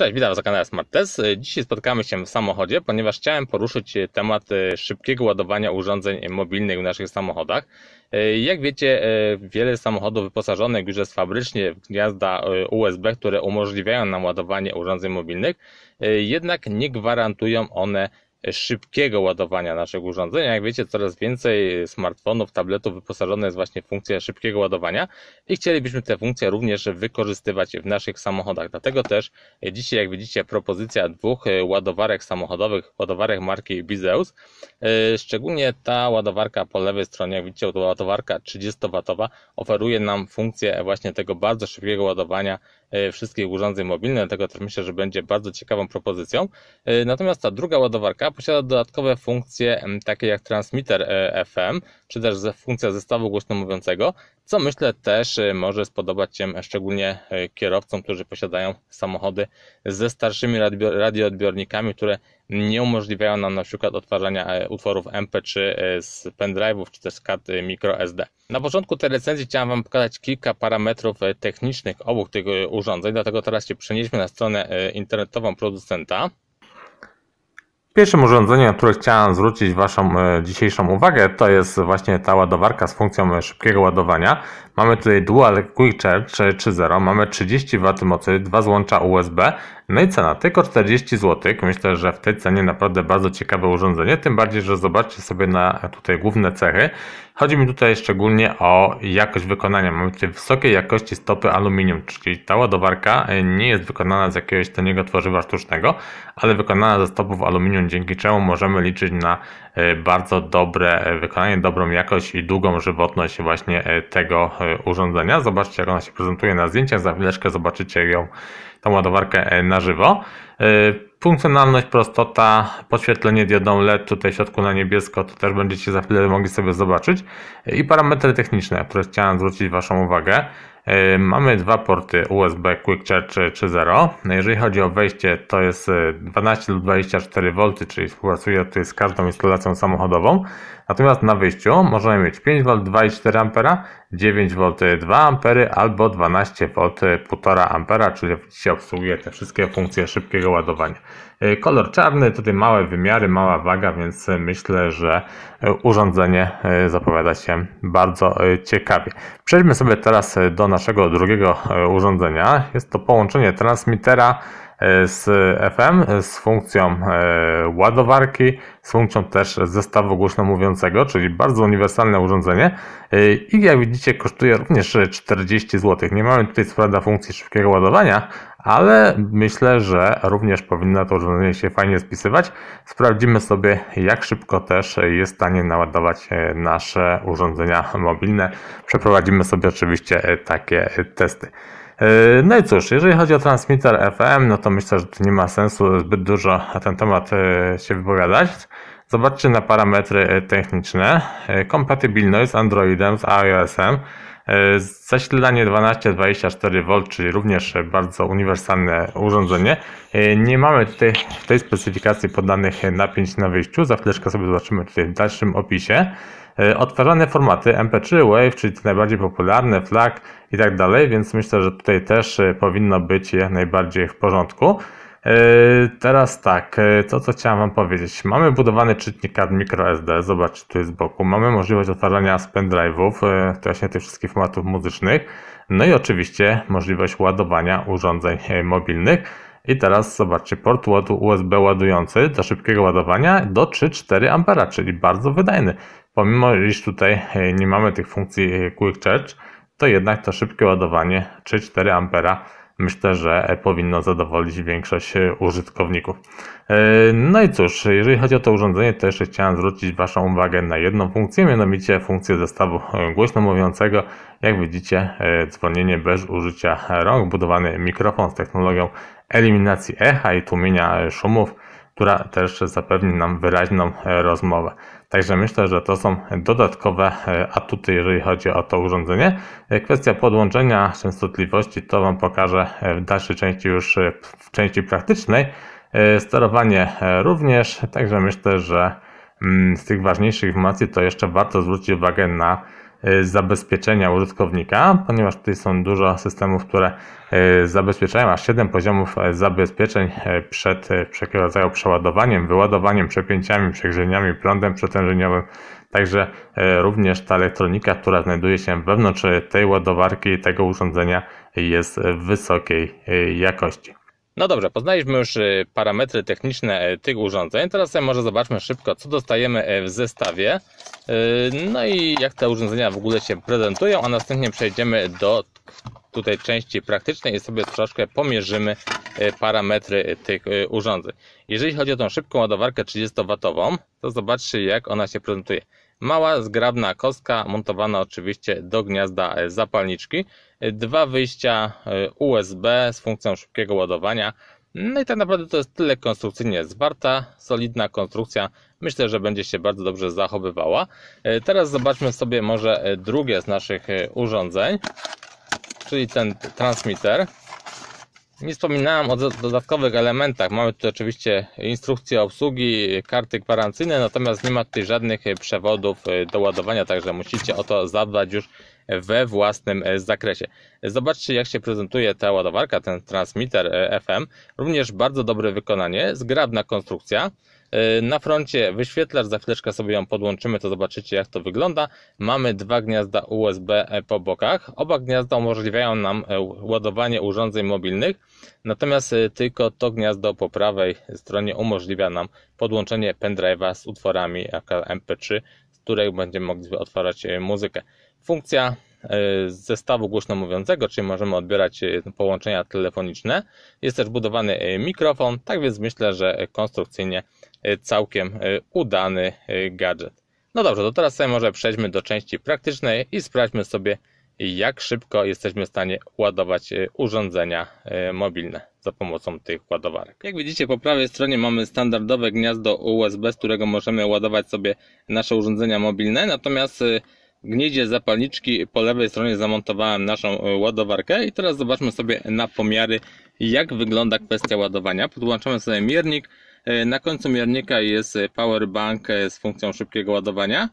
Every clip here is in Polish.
Cześć, witam za Smart Test. Dzisiaj spotkamy się w samochodzie, ponieważ chciałem poruszyć temat e, szybkiego ładowania urządzeń mobilnych w naszych samochodach. E, jak wiecie, e, wiele samochodów wyposażonych już jest fabrycznie w gniazda USB, które umożliwiają nam ładowanie urządzeń mobilnych, jednak nie gwarantują one szybkiego ładowania naszego urządzenia. Jak wiecie, coraz więcej smartfonów, tabletów wyposażone jest właśnie w funkcję szybkiego ładowania i chcielibyśmy te funkcje również wykorzystywać w naszych samochodach. Dlatego też dzisiaj, jak widzicie, propozycja dwóch e, ładowarek samochodowych, ładowarek marki Bizeus. E, szczególnie ta ładowarka po lewej stronie, jak widzicie, to ładowarka 30W oferuje nam funkcję właśnie tego bardzo szybkiego ładowania e, wszystkich urządzeń mobilnych, dlatego też myślę, że będzie bardzo ciekawą propozycją. Natomiast ta druga ładowarka posiada dodatkowe funkcje takie jak transmitter e, FM, czy też funkcja zestawu głośnomówiącego, co myślę też e, może spodobać się szczególnie e, kierowcom, którzy posiadają samochody ze starszymi radioodbiornikami, które nie umożliwiają nam na przykład odtwarzania utworów MP3 z pendrive'ów czy też kart microSD. Na początku tej recenzji chciałem Wam pokazać kilka parametrów technicznych obu tych urządzeń, dlatego teraz się przenieśmy na stronę internetową producenta. Pierwszym urządzeniem, na które chciałem zwrócić Waszą e, dzisiejszą uwagę, to jest właśnie ta ładowarka z funkcją e, szybkiego ładowania. Mamy tutaj Dual Quick Charge 3.0, e, mamy 30 W mocy, dwa złącza USB, no i cena, tylko 40 zł. Myślę, że w tej cenie naprawdę bardzo ciekawe urządzenie, tym bardziej, że zobaczcie sobie na tutaj główne cechy. Chodzi mi tutaj szczególnie o jakość wykonania. Mamy tutaj wysokiej jakości stopy aluminium, czyli ta ładowarka e, nie jest wykonana z jakiegoś taniego tworzywa sztucznego, ale wykonana ze stopów aluminium, dzięki czemu możemy liczyć na e, bardzo dobre e, wykonanie, dobrą jakość i długą żywotność właśnie tego urządzenia. Zobaczcie jak ona się prezentuje na zdjęciach, za chwileczkę zobaczycie ją tą ładowarkę e, na żywo. E, funkcjonalność, prostota, podświetlenie diodą LED tutaj w środku na niebiesko, to też będziecie za chwilę mogli sobie zobaczyć. E, I parametry techniczne, które chciałem zwrócić Waszą uwagę. E, mamy dwa porty USB Quick Charge 3.0. No, jeżeli chodzi o wejście, to jest 12 lub 24 V, czyli współpracuje tutaj z każdą instalacją samochodową. Natomiast na wyjściu możemy mieć 5 V 2,4 A, 9 V 2 A albo 12 V 1,5 A, czyli się obsługuje te wszystkie funkcje szybkiego ładowania. E, kolor czarny, tutaj małe wymiary, mała waga, więc myślę, że e, urządzenie e, zapowiada się bardzo ciekawie. Przejdźmy sobie teraz do naszego drugiego urządzenia. Jest to połączenie transmitera z FM, z funkcją ładowarki, z funkcją też zestawu głośno mówiącego, czyli bardzo uniwersalne urządzenie i jak widzicie kosztuje również 40 zł. Nie mamy tutaj co prawda funkcji szybkiego ładowania, ale myślę, że również powinno to urządzenie się fajnie spisywać. Sprawdzimy sobie, jak szybko też jest w stanie naładować e, nasze urządzenia mobilne. Przeprowadzimy sobie oczywiście e, takie e, testy. No i cóż, jeżeli chodzi o transmitter FM, no to myślę, że tu nie ma sensu zbyt dużo na ten temat się wypowiadać. Zobaczcie na parametry techniczne, kompatybilność z Androidem, z iOS-em. E, zasilanie 12-24V, czyli również bardzo uniwersalne urządzenie. E, nie mamy tutaj w tej specyfikacji podanych napięć na wyjściu, za chwileczkę sobie zobaczymy tutaj w dalszym opisie. E, odtwarzane formaty MP3, Wave, czyli te najbardziej popularne, flak i tak dalej, więc myślę, że tutaj też powinno być jak najbardziej w porządku. E, teraz tak, e, to co chciałem Wam powiedzieć. Mamy budowany czytnik kart microSD, zobaczcie tu jest z boku. Mamy możliwość otwarzania z To e, właśnie tych wszystkich formatów muzycznych. No i oczywiście możliwość ładowania urządzeń mobilnych. I teraz zobaczcie, port USB ładujący do szybkiego ładowania do 3-4 A, czyli bardzo wydajny. Pomimo, iż tutaj nie mamy tych funkcji Quick Charge, to jednak to szybkie ładowanie 3-4 A myślę, że powinno zadowolić większość użytkowników. E, no i cóż, jeżeli chodzi o to urządzenie, to jeszcze chciałem zwrócić Waszą uwagę na jedną funkcję, mianowicie funkcję zestawu głośno mówiącego. Jak widzicie, e, dzwonienie bez użycia rąk, budowany mikrofon z technologią eliminacji echa i tłumienia szumów która też zapewni nam wyraźną e, rozmowę. Także myślę, że to są dodatkowe e, atuty, jeżeli chodzi o to urządzenie. E, kwestia podłączenia częstotliwości to Wam pokażę w dalszej części już w części praktycznej. Sterowanie również, także myślę, że mm, z tych ważniejszych informacji to jeszcze warto zwrócić uwagę na Y, zabezpieczenia użytkownika, ponieważ tutaj są dużo systemów, które y, zabezpieczają aż 7 poziomów e, zabezpieczeń e, przed e, wszelkiego rodzaju przeładowaniem, wyładowaniem, przepięciami, przegrzeniami, prądem przetężeniowym. Także również ta elektronika, która znajduje się wewnątrz tej ładowarki, tego urządzenia jest wysokiej jakości. No dobrze, poznaliśmy już y, parametry techniczne y, tych urządzeń. Teraz sobie może zobaczmy szybko, co dostajemy y, w zestawie. No i jak te urządzenia w ogóle się prezentują, a następnie przejdziemy do tutaj części praktycznej i sobie troszkę pomierzymy parametry tych urządzeń. Jeżeli chodzi o tą szybką ładowarkę 30W, to zobaczcie jak ona się prezentuje. Mała, zgrabna kostka, montowana oczywiście do gniazda e, zapalniczki. E, dwa wyjścia e, USB z funkcją szybkiego ładowania. No i tak naprawdę to jest tyle konstrukcyjnie zwarta, solidna konstrukcja. Myślę, że będzie się bardzo dobrze zachowywała. Teraz zobaczmy sobie może drugie z naszych urządzeń, czyli ten transmitter. Nie wspominałem o dodatkowych elementach. Mamy tu oczywiście instrukcję obsługi, karty gwarancyjne, natomiast nie ma tutaj żadnych e, przewodów e, do ładowania, także musicie o to zadbać już we własnym e, zakresie. Zobaczcie jak się prezentuje ta ładowarka, ten transmitter FM. Również bardzo dobre wykonanie, zgrabna konstrukcja. E, na froncie wyświetlacz, za chwileczkę sobie ją podłączymy, to zobaczycie jak to wygląda. Mamy dwa gniazda USB e, po bokach. Oba gniazda umożliwiają nam e, ładowanie urządzeń mobilnych, natomiast tylko to gniazdo po prawej stronie umożliwia nam podłączenie pendrive'a z utworami MP3, z których będziemy mogli otwarać muzykę. Funkcja zestawu głośno mówiącego, czyli możemy odbierać połączenia telefoniczne. Jest też budowany mikrofon, tak więc myślę, że konstrukcyjnie E, całkiem e, udany e, gadżet. No dobrze, to teraz sobie może przejdźmy do części praktycznej i sprawdźmy sobie, jak szybko jesteśmy w stanie ładować urządzenia mobilne za pomocą tych ładowarek. Jak widzicie po prawej stronie mamy standardowe gniazdo USB, z którego możemy ładować sobie nasze urządzenia mobilne, natomiast gnieździe zapalniczki po lewej stronie zamontowałem naszą ładowarkę i teraz zobaczmy sobie na pomiary jak wygląda kwestia ładowania. Podłączamy sobie miernik, E, na końcu miernika jest e, powerbank e, z funkcją szybkiego ładowania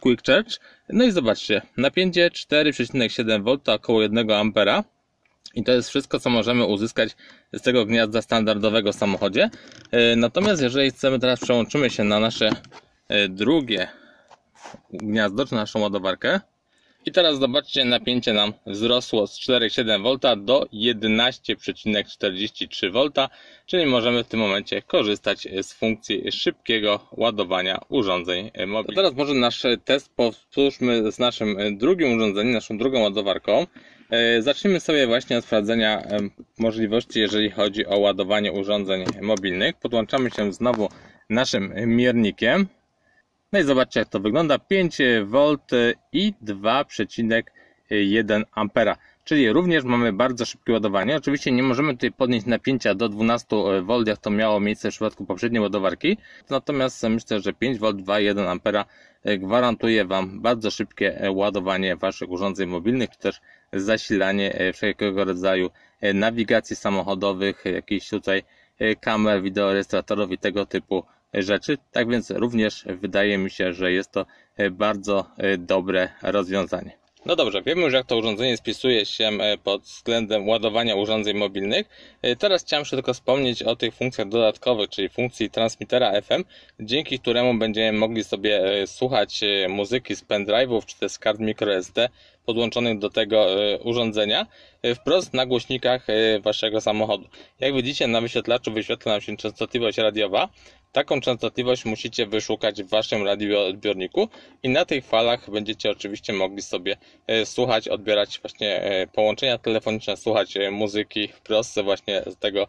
Quick Charge. No i zobaczcie, napięcie 4,7 V, około 1 A. I to jest wszystko, co możemy uzyskać z tego gniazda standardowego w samochodzie. Natomiast jeżeli chcemy, teraz przełączymy się na nasze drugie gniazdo, czy naszą ładowarkę. I teraz zobaczcie, napięcie nam wzrosło z 4,7V do 11,43V, czyli możemy w tym momencie korzystać z funkcji szybkiego ładowania urządzeń mobilnych. To teraz może nasz test powtórzmy z naszym drugim urządzeniem, naszą drugą ładowarką. E, zacznijmy sobie właśnie od sprawdzenia możliwości, jeżeli chodzi o ładowanie urządzeń mobilnych. Podłączamy się znowu naszym miernikiem. No i zobaczcie jak to wygląda. 5V i 2,1 A, Czyli również mamy bardzo szybkie ładowanie. Oczywiście nie możemy tutaj podnieść napięcia do 12V, jak to miało miejsce w przypadku poprzedniej ładowarki. Natomiast myślę, że 5V, 2,1 A gwarantuje Wam bardzo szybkie ładowanie Waszych urządzeń mobilnych, czy też zasilanie wszelkiego rodzaju nawigacji samochodowych, jakichś tutaj kamer, wideorejestratorów i tego typu rzeczy. Tak więc również wydaje mi się, że jest to e, bardzo e, dobre rozwiązanie. No dobrze, wiemy już jak to urządzenie spisuje się e, pod względem ładowania urządzeń mobilnych. Teraz chciałem się tylko wspomnieć o tych funkcjach dodatkowych, czyli funkcji transmitera FM, dzięki któremu będziemy mogli sobie słuchać muzyki z pendrive'ów czy też z kart microSD podłączonych do tego e, urządzenia e, wprost na głośnikach e, waszego samochodu. Jak widzicie na wyświetlaczu wyświetla nam się częstotliwość radiowa. Taką częstotliwość musicie wyszukać w waszym radioodbiorniku i na tych falach będziecie oczywiście mogli sobie słuchać, odbierać właśnie połączenia telefoniczne, słuchać muzyki wprost właśnie z tego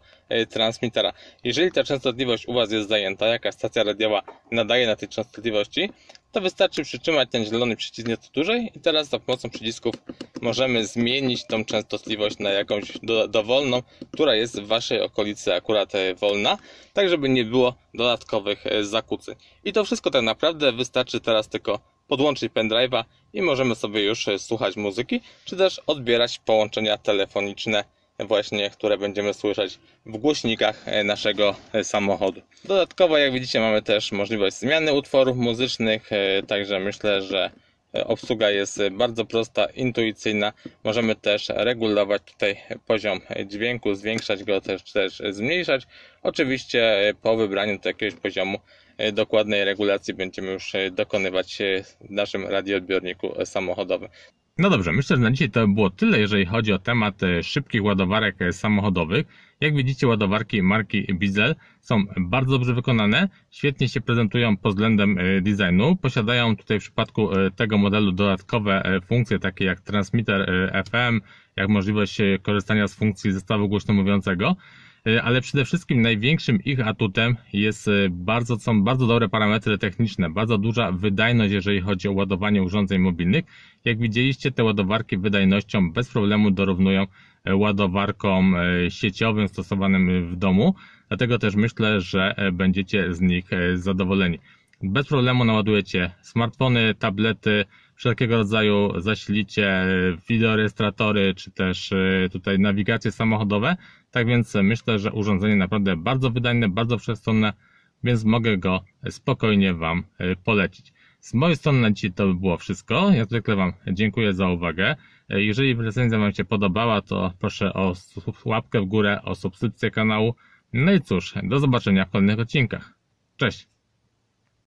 transmitera. Jeżeli ta częstotliwość u was jest zajęta, jaka stacja radiowa nadaje na tej częstotliwości, to wystarczy przytrzymać ten zielony przycisk nieco dłużej i teraz za pomocą przycisków możemy zmienić tą częstotliwość na jakąś do, dowolną, która jest w Waszej okolicy akurat e, wolna, tak żeby nie było dodatkowych e, zakłóceń. I to wszystko tak naprawdę wystarczy teraz tylko podłączyć pendrive'a i możemy sobie już e, słuchać muzyki, czy też odbierać połączenia telefoniczne właśnie, które będziemy słyszeć w głośnikach e, naszego e, samochodu. Dodatkowo, jak widzicie, mamy też możliwość zmiany utworów muzycznych, e, także myślę, że obsługa jest bardzo prosta, intuicyjna. Możemy też regulować tutaj poziom dźwięku, zwiększać go też, też zmniejszać. Oczywiście po wybraniu do jakiegoś poziomu dokładnej regulacji będziemy już dokonywać w naszym radioodbiorniku samochodowym. No dobrze, myślę, że na dzisiaj to było tyle, jeżeli chodzi o temat e, szybkich ładowarek e, samochodowych. Jak widzicie, ładowarki marki Bizel są bardzo dobrze wykonane, świetnie się prezentują pod względem e, designu. Posiadają tutaj w przypadku tego modelu dodatkowe funkcje, takie jak transmitter FM, jak możliwość korzystania z funkcji zestawu głośno mówiącego. Y, ale przede wszystkim największym ich atutem jest y, bardzo, są bardzo dobre parametry techniczne, bardzo duża wydajność, jeżeli chodzi o ładowanie urządzeń mobilnych. Jak widzieliście, te ładowarki wydajnością bez problemu dorównują e, ładowarkom e, sieciowym stosowanym y, w domu, dlatego też myślę, że e, będziecie z nich zadowoleni. Bez problemu naładujecie smartfony, tablety, wszelkiego rodzaju zasilicie, wideorejestratory, czy też e, tutaj nawigacje samochodowe. Tak więc myślę, że urządzenie naprawdę bardzo wydajne, bardzo przestronne, więc mogę go spokojnie Wam e, polecić. Z mojej strony na dzisiaj to by było wszystko. Ja zwykle Wam dziękuję za uwagę. E, jeżeli recenzja Wam się podobała, to proszę o łapkę w górę, o subskrypcję kanału. No i cóż, do zobaczenia w kolejnych odcinkach. Cześć!